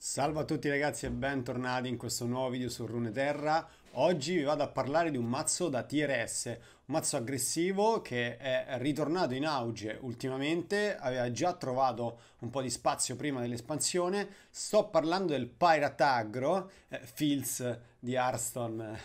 Salve a tutti ragazzi e bentornati in questo nuovo video su Rune Terra. Oggi vi vado a parlare di un mazzo da TRS, un mazzo aggressivo che è ritornato in auge ultimamente, aveva già trovato un po' di spazio prima dell'espansione. Sto parlando del Pirate Agro, eh, Fils di Arston eh,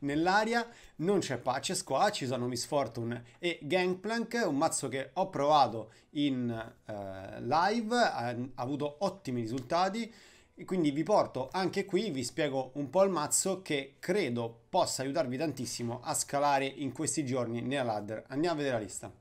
nell'aria, non c'è pace qua, ci sono Miss Fortune e Gangplank, un mazzo che ho provato in eh, live, ha, ha avuto ottimi risultati, e quindi vi porto anche qui, vi spiego un po' il mazzo che credo possa aiutarvi tantissimo a scalare in questi giorni nella ladder. Andiamo a vedere la lista.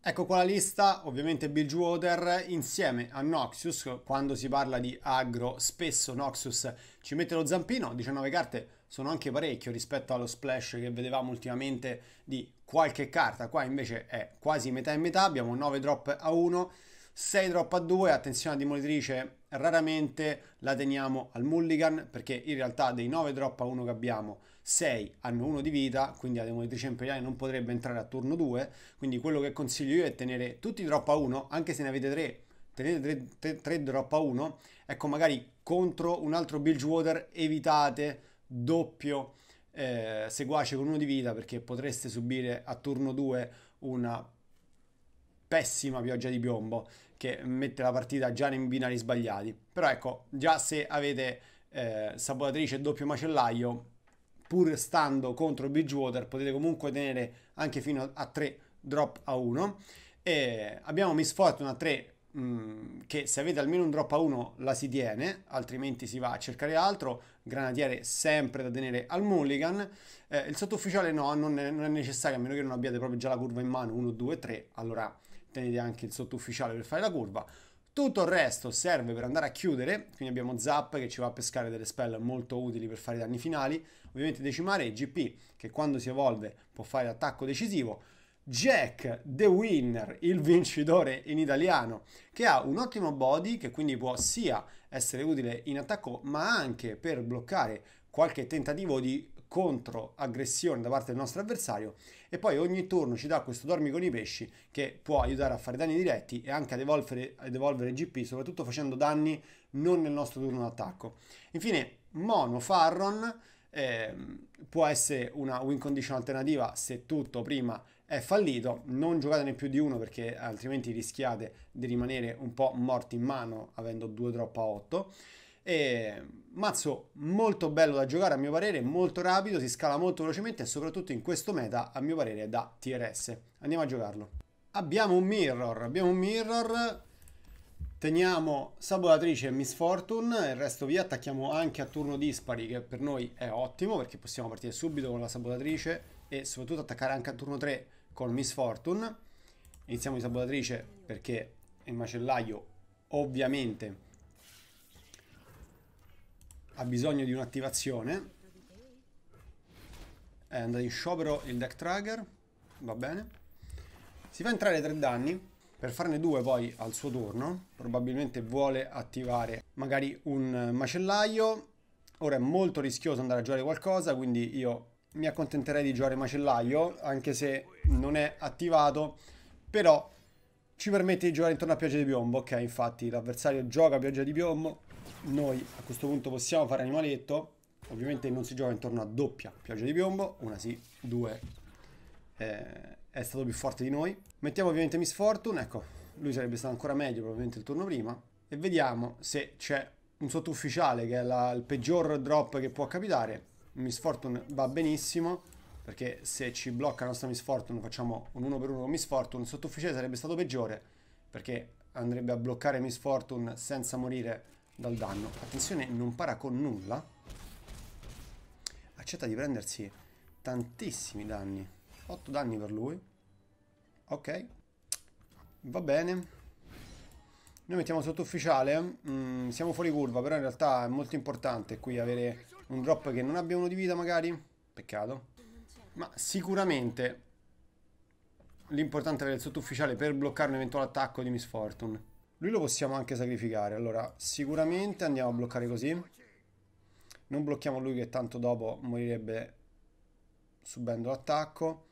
Ecco qua la lista, ovviamente Bilgewater insieme a Noxus, quando si parla di aggro spesso Noxus ci mette lo zampino, 19 carte sono anche parecchio rispetto allo splash che vedevamo ultimamente di qualche carta. Qua invece è quasi metà e metà, abbiamo 9 drop a 1, 6 drop a 2, attenzione a demolitrice raramente la teniamo al mulligan perché in realtà dei 9 drop a 1 che abbiamo 6 hanno 1 di vita quindi la demolitrice imperiale non potrebbe entrare a turno 2 quindi quello che consiglio io è tenere tutti i drop a 1 anche se ne avete 3 tenete 3, 3, 3 drop a 1 ecco magari contro un altro Bilgewater evitate doppio eh, seguace con uno di vita perché potreste subire a turno 2 una pessima pioggia di piombo che mette la partita già nei binari sbagliati. Però ecco, già se avete eh, sabotatrice e doppio macellaio, pur stando contro Bridgewater, potete comunque tenere anche fino a 3 drop a 1. abbiamo Miss Fortune a 3 Mm, che se avete almeno un drop a 1 la si tiene, altrimenti si va a cercare altro, granatiere sempre da tenere al mulligan, eh, il sottufficiale no, non è, non è, necessario a meno che non abbiate proprio già la curva in mano 1, 2, 3, allora tenete anche il sottufficiale per fare la curva. Tutto il resto serve per andare a chiudere, quindi abbiamo Zap che ci va a pescare delle spell molto utili per fare i danni finali, ovviamente Decimare e GP che quando si evolve può fare l'attacco decisivo, Jack the Winner, il vincitore in italiano, che ha un ottimo body che quindi può sia essere utile in attacco ma anche per bloccare qualche tentativo di contro aggressione da parte del nostro avversario e poi ogni turno ci dà questo dormi con i pesci che può aiutare a fare danni diretti e anche ad evolvere, ad evolvere GP soprattutto facendo danni non nel nostro turno d'attacco. Infine Mono Farron eh, può essere una win condition alternativa se tutto prima è fallito, non giocatene più di uno perché altrimenti rischiate di rimanere un po' morti in mano avendo due drop a 8. E, mazzo molto bello da giocare a mio parere, molto rapido, si scala molto velocemente e soprattutto in questo meta a mio parere da TRS. Andiamo a giocarlo. Abbiamo un mirror, abbiamo un mirror Teniamo Sabotatrice e Miss Fortune, il resto via, attacchiamo anche a turno dispari che per noi è ottimo perché possiamo partire subito con la Sabotatrice e soprattutto attaccare anche a turno 3 con Miss Fortune. Iniziamo di Sabotatrice perché il macellaio ovviamente ha bisogno di un'attivazione. È andato in sciopero il deck trigger, va bene. Si fa entrare 3 danni per farne due poi al suo turno, probabilmente vuole attivare magari un macellaio. Ora è molto rischioso andare a giocare qualcosa, quindi io mi accontenterei di giocare macellaio, anche se non è attivato, però ci permette di giocare intorno a pioggia di piombo. Ok, infatti l'avversario gioca pioggia di piombo, noi a questo punto possiamo fare animaletto. Ovviamente non si gioca intorno a doppia pioggia di piombo, una sì, due eh, è stato più forte di noi. Mettiamo ovviamente Miss Fortune, ecco, lui sarebbe stato ancora meglio probabilmente il turno prima. E vediamo se c'è un sottufficiale che è la, il peggior drop che può capitare. Miss Fortune va benissimo, perché se ci blocca la nostra Miss Fortune facciamo un 1 per 1 con Miss Fortune. Il sottufficiale sarebbe stato peggiore, perché andrebbe a bloccare Miss Fortune senza morire dal danno. Attenzione, non para con nulla. Accetta di prendersi tantissimi danni. 8 danni per lui. Ok. Va bene. Noi mettiamo sotto ufficiale, mm, siamo fuori curva, però in realtà è molto importante qui avere un drop che non abbia uno di vita magari. Peccato. Ma sicuramente l'importante è avere il sotto ufficiale per bloccare un eventuale attacco di Miss Fortune. Lui lo possiamo anche sacrificare, allora sicuramente andiamo a bloccare così. Non blocchiamo lui che tanto dopo morirebbe subendo l'attacco.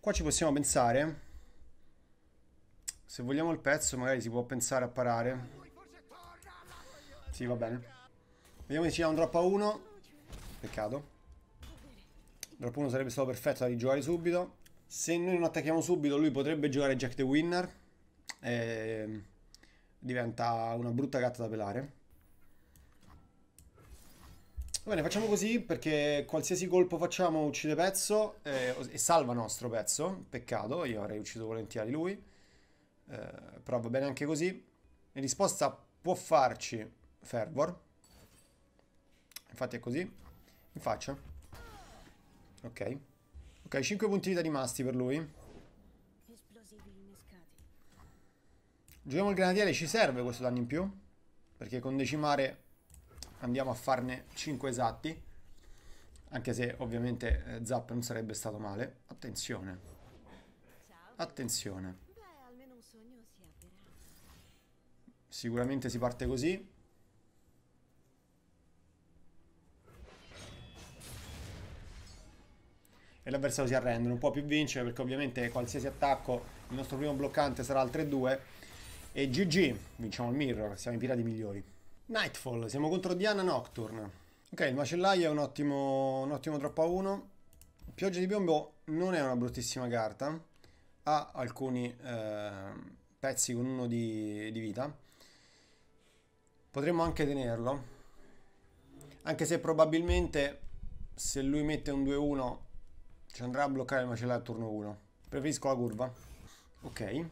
Qua ci possiamo pensare. Se vogliamo il pezzo magari si può pensare a parare. Sì, va bene. Vediamo se ci dà un drop a 1. Peccato. Drop 1 sarebbe stato perfetto da rigiocare subito. Se noi non attacchiamo subito lui potrebbe giocare Jack the Winner. E... Diventa una brutta gatta da pelare. Va bene, facciamo così perché qualsiasi colpo facciamo uccide pezzo eh, e salva nostro pezzo. Peccato, io avrei ucciso volentieri lui. Eh, però va bene anche così. In risposta può farci Fervor. Infatti è così. In faccia. Ok. Ok, 5 punti vita rimasti per lui. Giochiamo il granatiere, ci serve questo danno in più. Perché con decimare andiamo a farne 5 esatti, anche se ovviamente eh, Zap non sarebbe stato male. Attenzione. Attenzione. Sicuramente si parte così. e l'avversario si arrende, non può più vincere perché ovviamente qualsiasi attacco il nostro primo bloccante sarà al 3-2 e GG, vinciamo il mirror, siamo i pirati migliori. Nightfall, siamo contro Diana Nocturne. Ok, il macellaio è un ottimo, un ottimo drop a 1. Pioggia di piombo non è una bruttissima carta. Ha alcuni eh, pezzi con uno di, di vita. Potremmo anche tenerlo. Anche se probabilmente se lui mette un 2-1 ci andrà a bloccare il macellaio a turno 1. Preferisco la curva. Ok.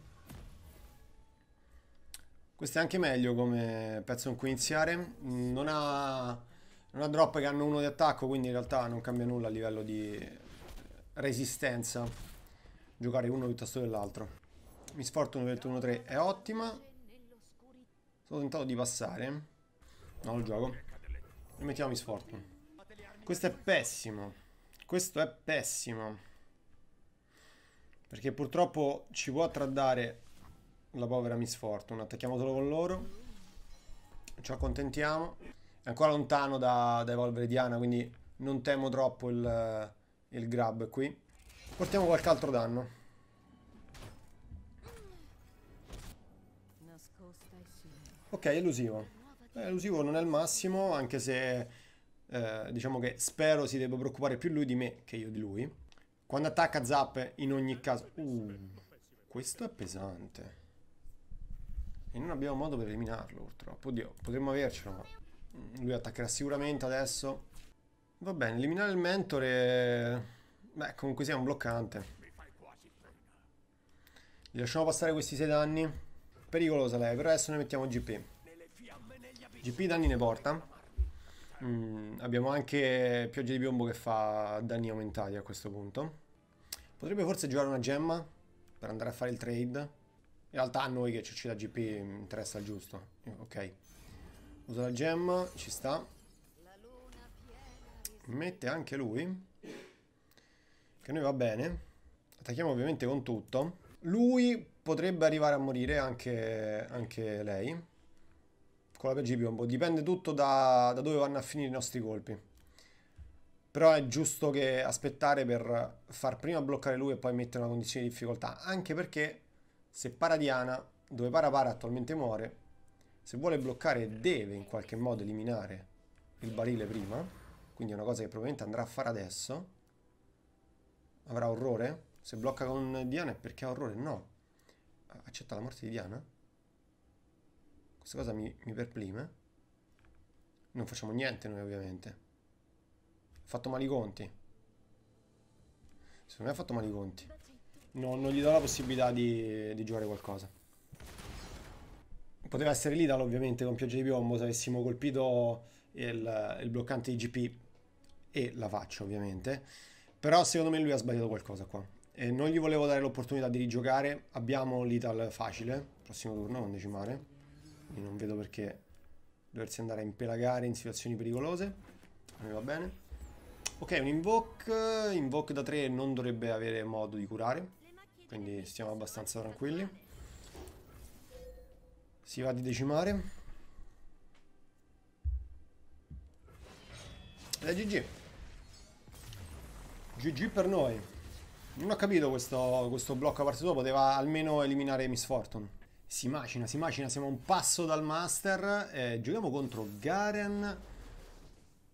Questo è anche meglio come pezzo in cui iniziare. Non ha, non ha drop che hanno uno di attacco, quindi in realtà non cambia nulla a livello di resistenza. Giocare uno piuttosto che l'altro. Mi sfortuna 21 3 è ottima. Sono tentato di passare. No, lo gioco. E mettiamo mi sfortuna. Questo è pessimo. Questo è pessimo. Perché purtroppo ci può tradare la povera Miss Fortune. Attacchiamo solo con loro. Ci accontentiamo. È ancora lontano da, da evolvere Diana, quindi non temo troppo il, il grab qui. Portiamo qualche altro danno. Ok, elusivo. Elusivo non è il massimo, anche se eh, diciamo che spero si debba preoccupare più lui di me che io di lui. Quando attacca Zap in ogni caso... Uh, questo è pesante e non abbiamo modo per eliminarlo purtroppo. Oddio, potremmo avercelo, ma lui attaccherà sicuramente adesso. Va bene, eliminare il mentore... Beh, comunque sia un bloccante. Gli lasciamo passare questi 6 danni. Pericolosa lei, però adesso noi mettiamo GP. GP danni ne porta. Mm, abbiamo anche pioggia di piombo che fa danni aumentati a questo punto. Potrebbe forse giocare una gemma per andare a fare il trade. In realtà a noi che CC da GP interessa il giusto. Ok. Usa la gemma, ci sta. Mette anche lui. Che noi va bene. Attacchiamo ovviamente con tutto. Lui potrebbe arrivare a morire anche, anche lei. Con la PG Piombo. Dipende tutto da, da dove vanno a finire i nostri colpi. Però è giusto che aspettare per far prima bloccare lui e poi mettere una condizione di difficoltà. Anche perché se para Diana, dove para para attualmente muore, se vuole bloccare deve in qualche modo eliminare il barile prima, quindi è una cosa che probabilmente andrà a fare adesso. Avrà orrore? Se blocca con Diana è perché ha orrore? No. Accetta la morte di Diana? Questa cosa mi, mi perplime. Non facciamo niente noi ovviamente. Ha fatto male i conti. Secondo me ha fatto male i conti non, non gli do la possibilità di, di giocare qualcosa. Poteva essere Lidal ovviamente con pioggia di piombo se avessimo colpito il, il bloccante IGP e la faccio, ovviamente. Però secondo me lui ha sbagliato qualcosa qua. E non gli volevo dare l'opportunità di rigiocare. Abbiamo l'Ital facile, prossimo turno con decimare. Quindi non vedo perché doversi andare a impelagare in situazioni pericolose. A me va bene. Ok, un invoke. Invoke da 3 non dovrebbe avere modo di curare quindi stiamo abbastanza tranquilli. Si va di decimare. E eh, GG. GG per noi. Non ho capito questo, questo blocco a parte sua, poteva almeno eliminare Miss Fortune. Si macina, si macina, siamo un passo dal Master. Eh, giochiamo contro Garen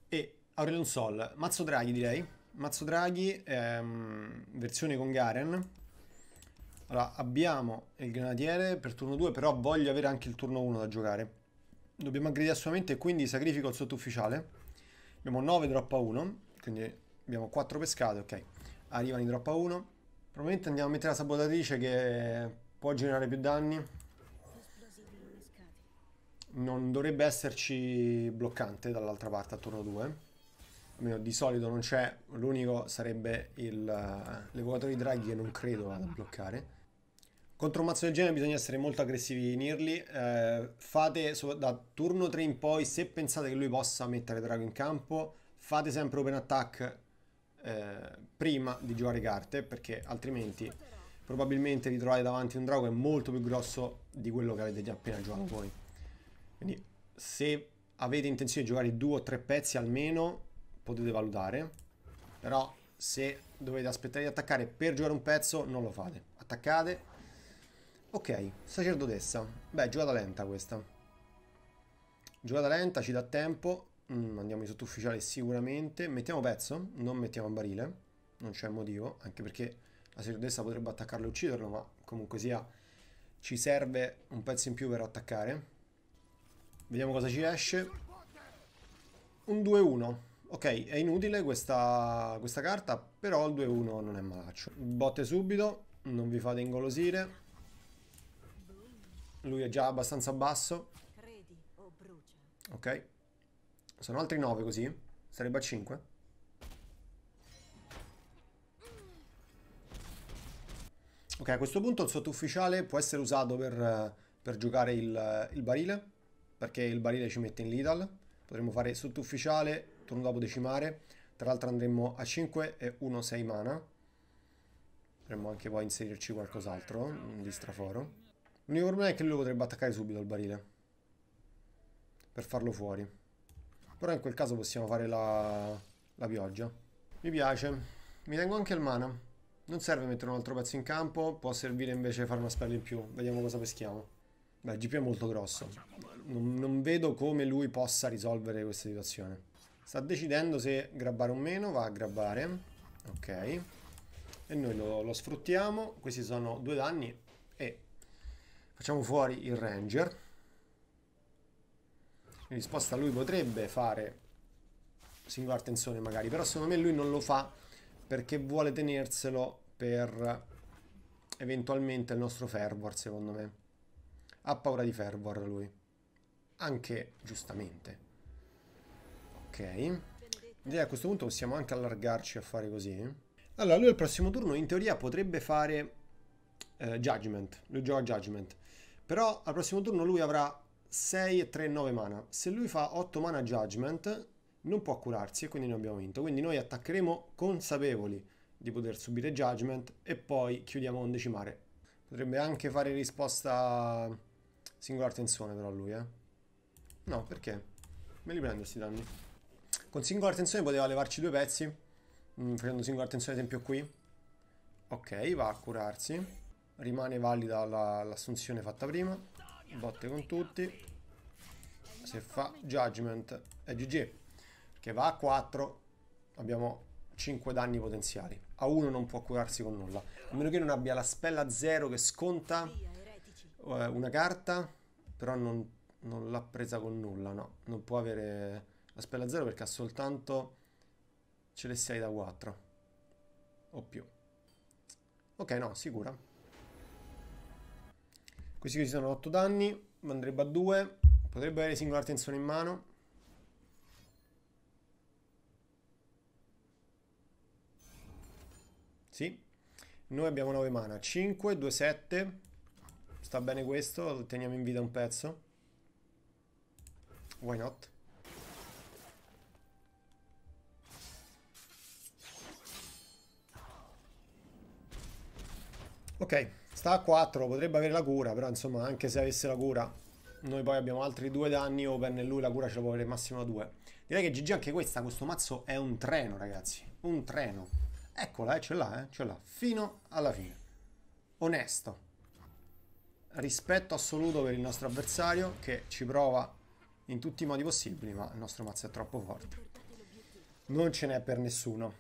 e Aurelion Sol. Mazzo Draghi direi. Mazzo Draghi, ehm, versione con Garen. Allora, abbiamo il grenadiere per turno 2, però voglio avere anche il turno 1 da giocare. Dobbiamo aggredire assolutamente, quindi sacrifico il sottufficiale. Abbiamo 9 drop a 1, quindi abbiamo 4 pescate, ok. Arrivano i drop a 1. Probabilmente andiamo a mettere la sabotatrice che può generare più danni. Non dovrebbe esserci bloccante dall'altra parte a turno 2. Almeno di solito non c'è, l'unico sarebbe di draghi che non credo vada a bloccare. Contro un mazzo del genere bisogna essere molto aggressivi in early. Eh, fate da turno 3 in poi, se pensate che lui possa mettere drago in campo, fate sempre open attack eh, prima di giocare carte, perché altrimenti probabilmente vi trovate davanti un drago che è molto più grosso di quello che avete appena giocato voi. Quindi se avete intenzione di giocare due o tre pezzi almeno, potete valutare. Però se dovete aspettare di attaccare per giocare un pezzo, non lo fate. Attaccate Ok, sacerdotessa. Beh, giocata lenta questa. Giocata lenta, ci dà tempo. Mm, andiamo in sottufficiale sicuramente. Mettiamo pezzo, non mettiamo barile. Non c'è motivo, anche perché la sacerdotessa potrebbe attaccarlo e ucciderlo, ma comunque sia ci serve un pezzo in più per attaccare. Vediamo cosa ci esce. Un 2-1. Ok, è inutile questa, questa carta, però il 2-1 non è malaccio. Botte subito, non vi fate ingolosire. Lui è già abbastanza basso. Ok. Sono altri 9 così. Sarebbe a 5. Ok, a questo punto il sottufficiale può essere usato per, per giocare il, il, barile, perché il barile ci mette in lethal. Potremmo fare sottufficiale, turno dopo decimare. Tra l'altro andremo a 5 e 1, 6 mana. Potremmo anche poi inserirci qualcos'altro, di straforo. L'unico problema è che lui potrebbe attaccare subito il barile. Per farlo fuori. Però in quel caso possiamo fare la, la pioggia. Mi piace. Mi tengo anche il mana. Non serve mettere un altro pezzo in campo, può servire invece fare una spella in più. Vediamo cosa peschiamo. Beh, il GP è molto grosso. Non, non vedo come lui possa risolvere questa situazione. Sta decidendo se grabbare o meno, va a grabbare. Ok. E noi lo, lo sfruttiamo. Questi sono due danni Facciamo fuori il ranger. In risposta lui potrebbe fare singola attenzione magari, però secondo me lui non lo fa perché vuole tenerselo per eventualmente il nostro fervor, secondo me. Ha paura di fervor lui. Anche giustamente. Ok. Direi a questo punto possiamo anche allargarci a fare così. Allora, lui al prossimo turno in teoria potrebbe fare eh, Judgment. Lui gioca Judgment. Però al prossimo turno lui avrà 6 e 3 9 mana. Se lui fa 8 mana judgment non può curarsi e quindi ne abbiamo vinto. Quindi noi attaccheremo consapevoli di poter subire judgment e poi chiudiamo con decimare. Potrebbe anche fare risposta singolar tensione però lui, eh. No, perché? Me li prendo questi danni. Con singolar tensione poteva levarci due pezzi. Mm, facendo singolar tensione ad esempio qui. Ok, va a curarsi rimane valida l'assunzione la, fatta prima botte con tutti se fa judgment è GG che va a 4 abbiamo 5 danni potenziali a 1 non può curarsi con nulla a meno che non abbia la spella 0 che sconta eh, una carta però non, non l'ha presa con nulla no non può avere la spella 0 perché ha soltanto ce le celestiali da 4 o più ok no sicura questi qui sono 8 danni, andrebbe a 2. Potrebbe avere singola tensione in mano. Sì. Noi abbiamo 9 mana. 5, 2, 7. Sta bene questo, lo teniamo in vita un pezzo. Why not? Ok. Sta a 4, potrebbe avere la cura, però insomma anche se avesse la cura, noi poi abbiamo altri due danni open e lui la cura ce la può avere massimo a 2. Direi che GG anche questa, questo mazzo è un treno ragazzi, un treno. Eccola, eh, ce l'ha, eh, ce l'ha, fino alla fine. Onesto. Rispetto assoluto per il nostro avversario che ci prova in tutti i modi possibili, ma il nostro mazzo è troppo forte. Non ce n'è per nessuno.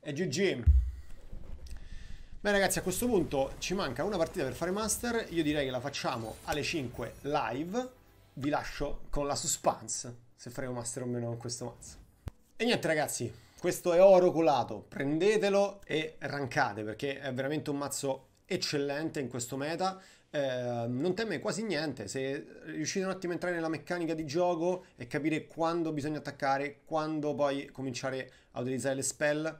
E GG. Beh ragazzi a questo punto ci manca una partita per fare master, io direi che la facciamo alle 5 live, vi lascio con la suspense se faremo master o meno con questo mazzo. E niente ragazzi, questo è oro colato, prendetelo e rankate perché è veramente un mazzo eccellente in questo meta, eh, non teme quasi niente, se riuscite un attimo a entrare nella meccanica di gioco e capire quando bisogna attaccare, quando poi cominciare a utilizzare le spell,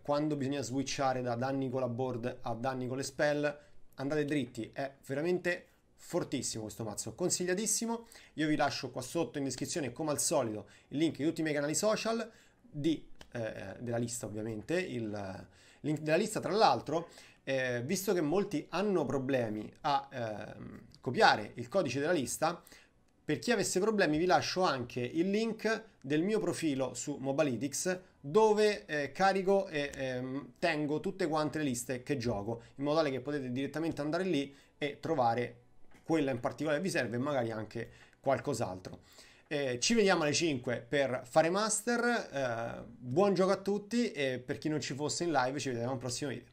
quando bisogna switchare da danni con la board a danni con le spell, andate dritti, è veramente fortissimo questo mazzo, consigliatissimo. Io vi lascio qua sotto in descrizione, come al solito, il link di tutti i miei canali social, di, eh, eh della lista ovviamente, il link della lista tra l'altro, eh, visto che molti hanno problemi a eh, copiare il codice della lista, per chi avesse problemi vi lascio anche il link del mio profilo su Mobalytics dove eh, carico e eh, tengo tutte quante le liste che gioco in modo tale che potete direttamente andare lì e trovare quella in particolare che vi serve e magari anche qualcos'altro. Eh, ci vediamo alle 5 per fare master, eh, buon gioco a tutti e per chi non ci fosse in live ci vediamo al prossimo video.